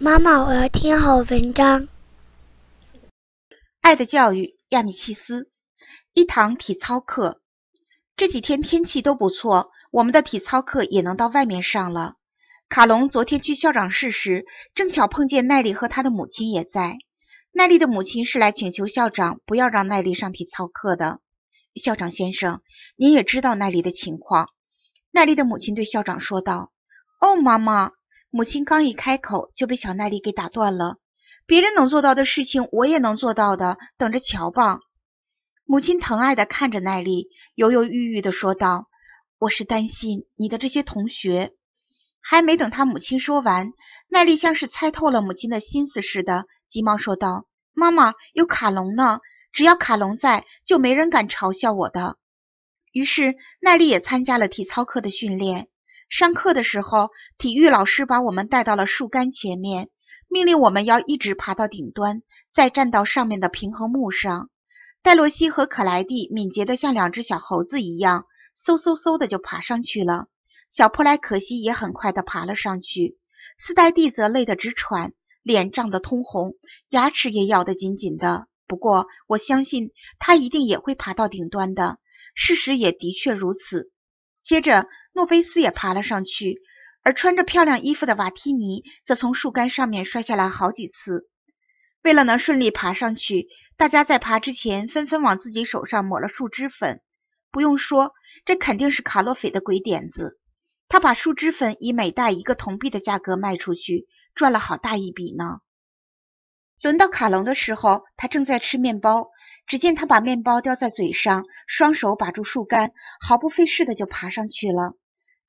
妈妈，我要听好文章。《爱的教育》亚米契斯。一堂体操课。这几天天气都不错，我们的体操课也能到外面上了。卡隆昨天去校长室时，正巧碰见奈力和他的母亲也在。奈力的母亲是来请求校长不要让奈力上体操课的。校长先生，您也知道奈力的情况。奈力的母亲对校长说道：“哦，妈妈。”母亲刚一开口，就被小奈利给打断了。别人能做到的事情，我也能做到的，等着瞧吧。母亲疼爱的看着奈利，犹犹豫豫的说道：“我是担心你的这些同学。”还没等他母亲说完，奈利像是猜透了母亲的心思似的，急忙说道：“妈妈，有卡隆呢，只要卡隆在，就没人敢嘲笑我的。”于是，奈利也参加了体操课的训练。上课的时候，体育老师把我们带到了树干前面，命令我们要一直爬到顶端，再站到上面的平衡木上。戴洛西和可莱蒂敏捷的像两只小猴子一样，嗖嗖嗖的就爬上去了。小普莱可西也很快的爬了上去，斯黛蒂则累得直喘，脸涨得通红，牙齿也咬得紧紧的。不过我相信他一定也会爬到顶端的，事实也的确如此。接着，诺菲斯也爬了上去，而穿着漂亮衣服的瓦提尼则从树干上面摔下来好几次。为了能顺利爬上去，大家在爬之前纷纷往自己手上抹了树脂粉。不用说，这肯定是卡洛斐的鬼点子。他把树脂粉以每袋一个铜币的价格卖出去，赚了好大一笔呢。轮到卡隆的时候，他正在吃面包。只见他把面包叼在嘴上，双手把住树干，毫不费事的就爬上去了。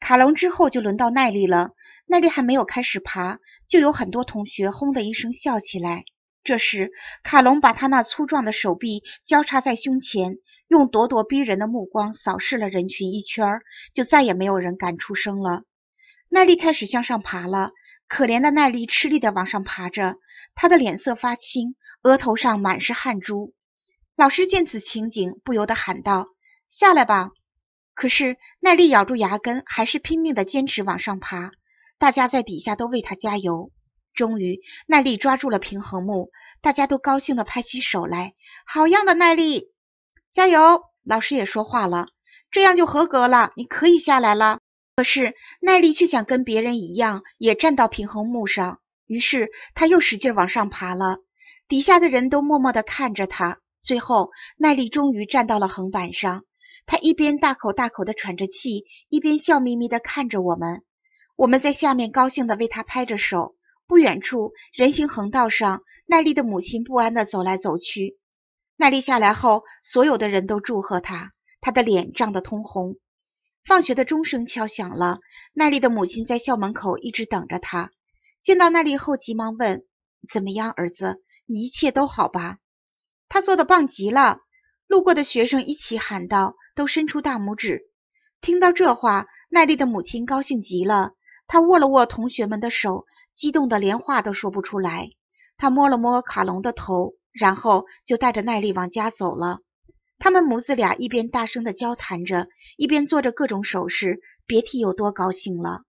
卡隆之后就轮到耐力了，耐力还没有开始爬，就有很多同学“轰”的一声笑起来。这时，卡隆把他那粗壮的手臂交叉在胸前，用咄咄逼人的目光扫视了人群一圈儿，就再也没有人敢出声了。耐力开始向上爬了，可怜的耐力吃力的往上爬着，他的脸色发青，额头上满是汗珠。老师见此情景，不由得喊道：“下来吧！”可是耐力咬住牙根，还是拼命地坚持往上爬。大家在底下都为他加油。终于，耐力抓住了平衡木，大家都高兴地拍起手来：“好样的，耐力！加油！”老师也说话了：“这样就合格了，你可以下来了。”可是耐力却想跟别人一样，也站到平衡木上。于是他又使劲往上爬了。底下的人都默默地看着他。最后，奈利终于站到了横板上。他一边大口大口的喘着气，一边笑眯眯的看着我们。我们在下面高兴的为他拍着手。不远处，人行横道上，奈利的母亲不安的走来走去。奈利下来后，所有的人都祝贺他。他的脸涨得通红。放学的钟声敲响了，奈利的母亲在校门口一直等着他。见到奈利后，急忙问：“怎么样，儿子？你一切都好吧？”他做的棒极了，路过的学生一起喊道，都伸出大拇指。听到这话，奈丽的母亲高兴极了，她握了握同学们的手，激动的连话都说不出来。她摸了摸卡隆的头，然后就带着奈丽往家走了。他们母子俩一边大声的交谈着，一边做着各种手势，别提有多高兴了。